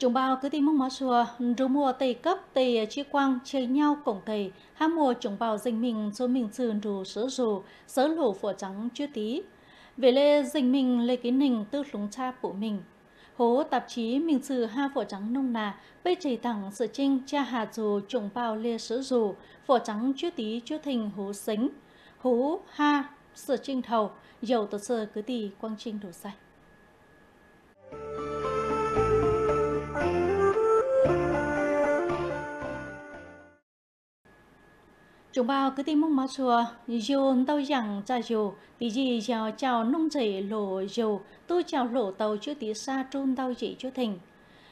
Chúng bao cứ tìm mong mỏ chùa, rú mùa tề cấp tề chia quang chơi nhau cổng thầy, há mùa chúng bao dình mình số mình sư rù sớ rù, sớ lù phổ trắng chưa tí. Về lê dình mình lê kiến nình tư lúng cha phụ mình. Hố tạp chí mình sư ha phổ trắng nông nà, bây chảy thẳng sự trinh cha hà dù chúng bao lê sớ rù, phổ trắng chưa tí chưa thình hố xính Hố ha sự trinh thầu, dầu tờ sơ cứ tì quang trinh đủ sạch. Chúng bao cứ tìm mong mà chùa, dù tàu rằng ra dù, tí gì chào chào nung chỉ lộ dù, tôi chào lộ tàu chưa tí xa trôn tàu chỉ chưa thành.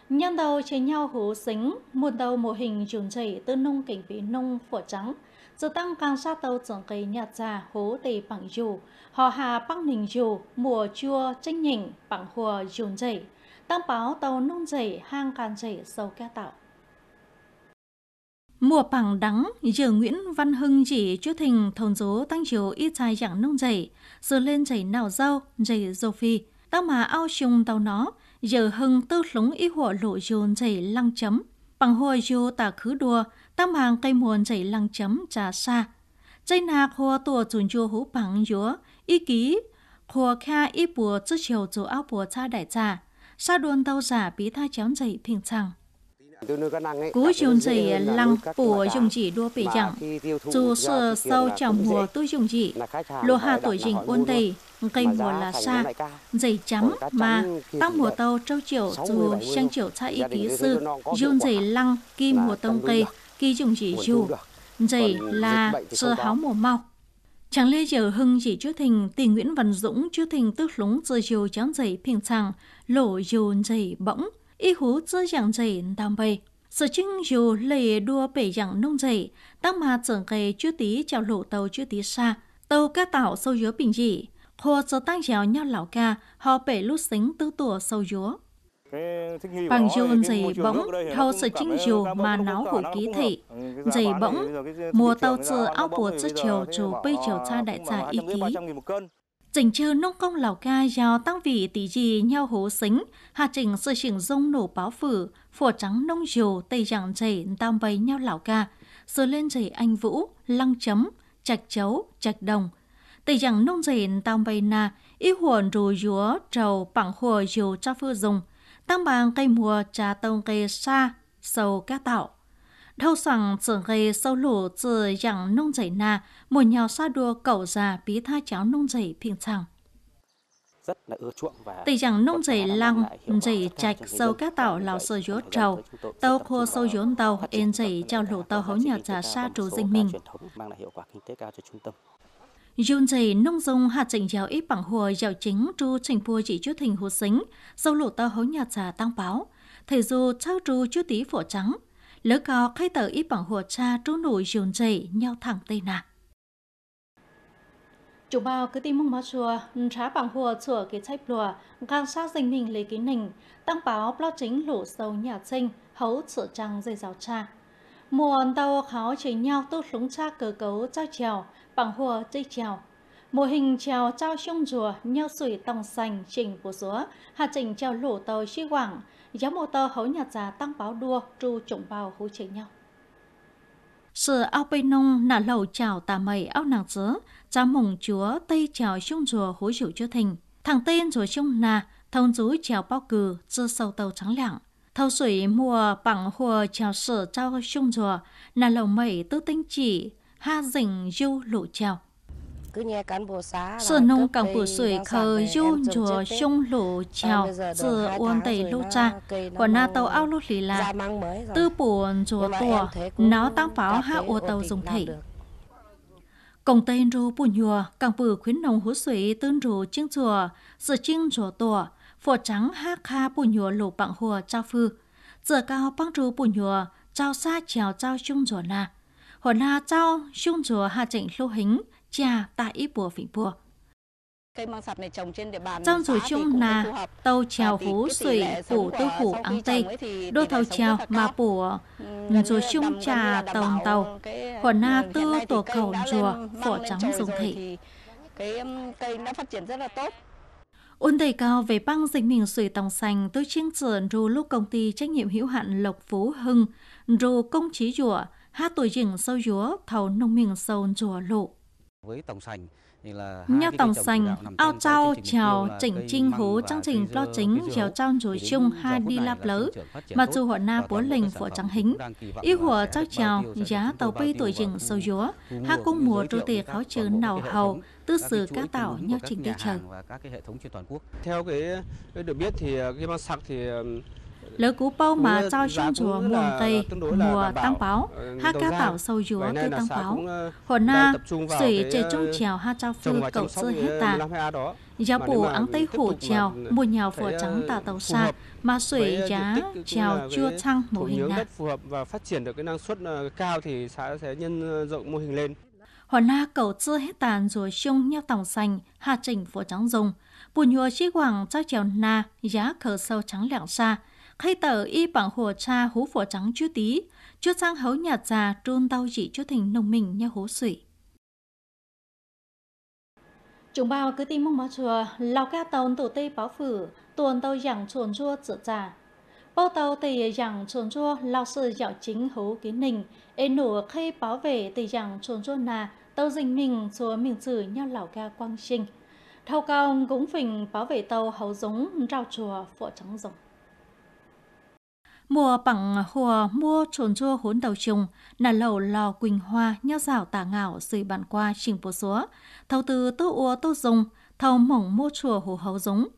Nhân tàu chế nhau hố xính, một tàu mô hình dùn chỉ tư nung cảnh vị nung phổ trắng. Dự tăng càng xa tàu trưởng cây nhạt già hố tề bằng dù, họ hà băng nình dù, mùa chua tranh nhỉnh bằng hùa dùn chỉ. Tăng báo tàu nung chỉ hang càng chỉ sâu ca tạo. Mùa bằng đắng, giờ Nguyễn Văn Hưng chỉ chú thình thôn dố tăng chiều ít chai dạng nông dậy, giờ lên dậy nào rau, dậy dầu phi, tao mà ao chung tàu nó, giờ Hưng tư lúng y hộ lộ dồn dậy lăng chấm, bằng hồ dù tả khứ đùa, tam mà cây muôn dậy lăng chấm trà xa. Dây nạc hồ tùa chùn chua hú bằng dúa, y ký, hồ kha y bùa chứ chiều dù áo bùa cha đại trà, sa đuôn tàu giả bí tha chéo dậy thỉnh chẳng. Cú dùng chỉ lăng bổ dùng chỉ đua bị chẳng, dù sơ sau trong mùa tôi dùng chỉ, lô hà tuổi trình ôn tây, cây mùa là xa, dày chấm mà tăng mùa tàu trâu chiều dù sang chiều cha ý ký sư, dùng dày lăng kim mùa tông cây, kỳ dùng chỉ dù, dày là sơ háo mùa mau. Chẳng lê giờ hưng chỉ trước thình tỷ Nguyễn Văn Dũng trước thình tức lúng giờ chiều trắng dày phiền chẳng, lỗ dồn dày bỗng 一壶这样子当备。sự chính dù lì đua bể dạng nông dậy, tăng mà trưởng gây chưa tí chào lộ tàu chưa tí xa, tàu ca tạo sâu dứa bình dị, hồ sơ tăng dẻo nhau lão ca, họ bể lút xính tư tủa sâu dứa. Bằng dùn dày bỗng, thâu sự chính dù mà náo hủ ký thị, dày bỗng, mùa tàu trừ áo bùa chứ chiều chủ bây chiều cha đại giả ý ký chỉnh chư nông công lào ca do tăng vị tỷ gì nhau hố xính hạ chỉnh sự chỉnh dung nổ báo phử phổ trắng nông dù tây dạng chảy tam bày nhau lào ca sửa lên chảy anh vũ lăng chấm trạch chấu trạch đồng tây dạng nông chảy tam bày na y huồn rù dúa trầu bằng hồ dù cho phư dùng tăng bằng cây mùa trà tông cây xa sầu cá tạo Đâu rằng trở gây sâu lũ từ dạng nông dậy na, mùa nhỏ xa đua cậu già bí tha cháo nông dậy phiền chẳng rất là ưa tỷ rằng nông dày lăng dày chạch sâu các tàu lào sơ dốt trầu tàu khô sâu dốn tàu yên dày trao lộ tàu hấu nhà trà sa trù dinh mình mang lại dày nông dung hạt trình giáo ít bằng hùa giáo chính tru trình vua chỉ chút hình hồ xính, sâu lộ tàu hấu nhà trà tăng báo. Thầy dù trao tru chú tí phổ trắng, lỡ có khai tờ ít bằng hồ cha trú nổi dồn dậy nhau thẳng tây nà. Chủ bao cứ tìm mong mà chùa, rá bằng hồ chùa cái chạy lùa, găng sát dành mình lấy cái nình, tăng báo lo chính lũ sâu nhà trinh, hấu sửa trăng dây rào cha. Mùa tàu kháo chế nhau tốt lúng cha cờ cấu trao trèo, bằng hồ chơi trèo, mô hình trèo trao chung rùa nheo sủi tòng sành trình của rúa hạ trình trèo lũ tàu chi quảng giáo mô tơ hấu nhà già tăng báo đua tru trụng bào hú chế nhau sự ao bay nông nả lầu chào tà mày ao nàng dứa giá mùng chúa tây trèo chung rùa hú rượu chưa thình thằng tên rùa chung nà thông rú trèo bao cừ chưa sâu tàu trắng lạng thâu sủi mùa bằng hùa trèo sở trao chung rùa nà lầu mày tư tinh chỉ ha rình du lũ trèo sơn nông cảng bù sủi khờ du chùa sông lộ chèo giờ uôn tẩy lô cha của na tàu ao lô lì là tư buồn chùa tùa nó tăng pháo hạ ô tàu dùng thủy Công tên ru bù nhùa, càng bử khuyến nông hú suy tư rô chiếng chùa, sự chiêng chùa tùa, phổ trắng ha kha bù nhùa lộ bạng hùa trao phư. Giờ cao băng ru bù nhùa, trao xa chèo trao chung chùa na. Hồ na trao chung chùa hạ trịnh lô hính, trà tại ít bùa phỉnh bùa. Cây măng sạt này trồng trên địa bàn Trong rủi chung là tàu trèo hú sủy phủ tư phủ ăn tây, đô tàu trèo mà phủ rủi chung trà tàu tàu, hồn ừ, na tư tổ cầu rùa, phổ trắng dùng thị. Cái cây đã phát triển rất là tốt. Ôn đầy cao về băng dịch mình sủi tòng xanh tôi chiếng trưởng rù lúc công ty trách nhiệm hữu hạn Lộc Phú Hưng, rù công trí rùa, hát tuổi dình sâu rúa, thầu nông miền sâu rùa lộ. Với tổng sành thì là Như tổng sành, ao trao chào chỉnh trinh hố chương trình lo chính chèo trao rồi chung hai đi lạp lớ mà dù họ na bố lình phổ trắng hính y hùa trao chào giá tàu bay tuổi dừng sâu dúa ha cung mùa trô tề kháo chớ nào hầu tư sử các tạo nhau trình đi chờ theo cái, cái được biết thì ờ, cái mang sạc thì lỡ cú bao mà cho chung chùa mùa tây mùa tăng báo ừ, ờ, ờ, ha ca tảo sâu dùa tây tăng báo hồ na sủy trời trong trèo ha trao phư cầu sơ hết tà giá bù áng tây hổ trèo mùa nhào phở trắng tà tàu xa mà sủy ờ, giá trèo chưa trăng mô hình nạ phù hợp và phát triển được cái năng suất cao thì xã sẽ nhân rộng mô hình lên hòn na cầu sơ hết tàn rồi chung nhau tòng xanh hà trình phổ trắng dùng bùn nhùa chi quảng trao trèo na giá khờ sâu trắng lạng xa Khai tờ y bằng hồ cha hú phổ trắng chú tí, chú sang hấu nhà già trôn đau dị chú thành nông mình nhà hố sủy. Chúng bao cứ tìm mong bao chùa, lao ca tàu tù tây báo phử, tuần tàu giảng chuồn chua dự trà Bao tàu tây giảng chuồn chua lao sư dạo chính hú kiến nình, ê nổ khai báo về tây giảng chuồn chua nà, tàu dình mình chùa mình chữ nhau lão ca quang sinh. Thao cao cũng phình báo về tàu hấu giống rau chùa phổ trắng giống mùa bằng hùa mua trồn chua hốn đầu trùng, nà lầu lò quỳnh hoa nho rào tả ngảo dì bản qua trình bố xúa, thầu từ tô ua tô dùng, thầu mỏng mua chùa hồ hấu giống.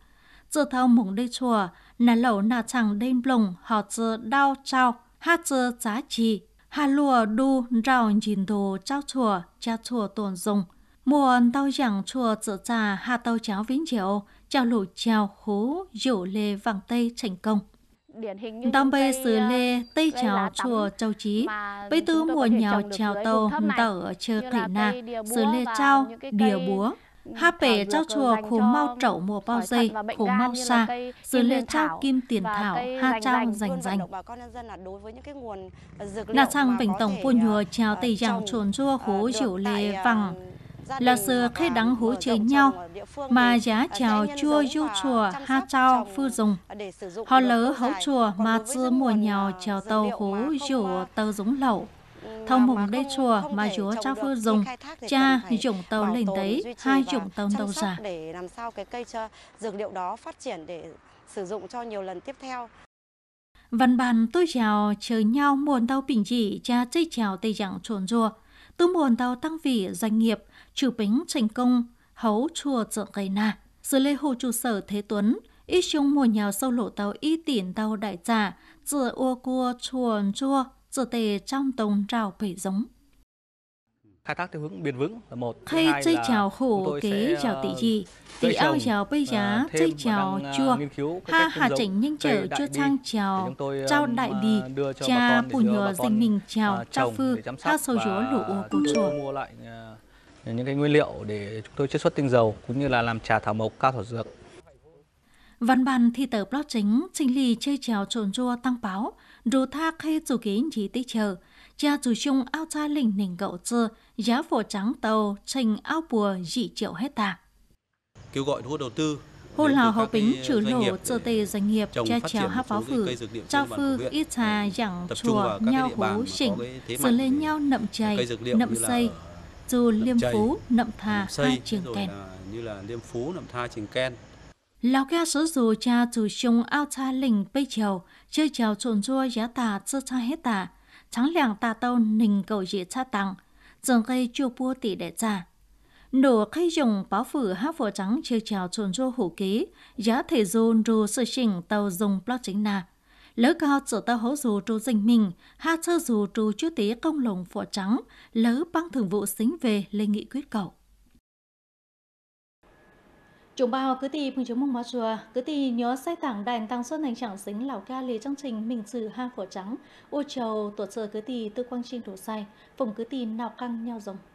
Giờ thầu mỏng đây chùa, nà lầu nà chẳng đêm lồng, họ chơ đau trao, hát chơ giá trì, hà lùa đu rào nhìn đồ trao chùa, cha chùa tồn dùng. Mùa tao giảng chùa chợ trà hà tao cháo vĩnh diệu, chào lũ chào hú, dụ lê vàng tây thành công. Đồng bê xử ờ, lê tây chào chùa châu trí bây tư mùa nhào chào tàu tở chơ thị nà, xử lê trao, đìa búa. Ừ, ha bể trao ừ, chùa khổ mau trậu mùa bao dây, khổ mau xa, xử lê trao kim tiền thảo, ha trao rành rành. Ờ, nà sang bình tổng vô nhùa chào tây chào chuồn chua khổ ờ, chịu lê vàng, là sự khai đắng hối chế nhau mà giá chào chua du chùa ha trao phư dùng. Họ lỡ hấu chùa mà chưa mùa nhào chào tàu hố dù tàu giống lẩu thông mùng đây chùa mà chúa cho phư dùng cha dùng tàu lên đấy hai dùng tàu tàu giả để làm sao cái cây cho dược liệu đó phát triển để sử dụng cho nhiều lần tiếp theo văn bản tôi chào chờ nhau muôn tàu bình dị cha chơi chào tây dạng chuồn rùa tôi muôn tàu tăng vị doanh nghiệp chủ bính thành công, hấu chùa dượng gây na. Dưới lê hồ trụ sở Thế Tuấn, ít chung mùa nhào sâu lộ tàu y tiền tàu đại giả, dựa ô cua chùa chua, dựa tề trong tông rào bể giống khai thác theo hướng bền vững là một hay chơi chào khổ kế chào tỷ gì tỷ ao chào bây giá chơi ờ, chào chua ờ, ha hà chỉnh nhanh trở chưa trang chào trao đại ờ, bì cha bù nhờ dình mình chào trao phư ha sầu chúa lũ của chùa những cái nguyên liệu để chúng tôi chiết xuất tinh dầu cũng như là làm trà thảo mộc cao thảo dược. Văn bản thi tờ blog chính trình lì chơi trèo trộn rua tăng báo, đồ tha khê dù kế chỉ tích chờ, cha dù chung ao cha lình nỉnh gậu dư, giá phổ trắng tàu, trình ao bùa dị triệu hết tạc. Kêu gọi thu đầu tư Hồ lào hào bính trừ ờ, nổ dơ tê doanh nghiệp cha chéo hát pháo phử, trao phư ít trà giảng chùa, nhau hú chỉnh, sửa lên nhau nậm chày, nậm xây, dù Liêm Phú, Nậm Thà hay Trường ken Như là Liêm Phú, Nậm Tha, Trường Kèn. Lào ga sở dù cha từ chung ao cha lình bay chiều, chơi chiều trộn rua giá tà sơ cha hết tà, trắng làng tà tàu nình cầu dĩa cha tặng, dần cây chua bua tỷ đệ cha. Nổ khay dùng báo phử hát phổ trắng chơi chiều trộn rua hủ ký, giá thể dôn rù sự chỉnh tàu dùng blog chính nà lỡ cao chỗ ta hố dù trù dành mình, ha chơ dù trù chưa tế công lồng phỏ trắng, lỡ băng thường vụ xính về lên nghị quyết cầu. Chúng bao cứ tì phùng chống mông bó chùa, cứ tì nhớ sai tảng đàn tăng xuân hành trạng xính lão ca lì trong trình mình trừ ha phỏ trắng, ô trầu tổ chờ cứ tì tư quang trinh đổ sai, phùng cứ tì nào căng nhau rồng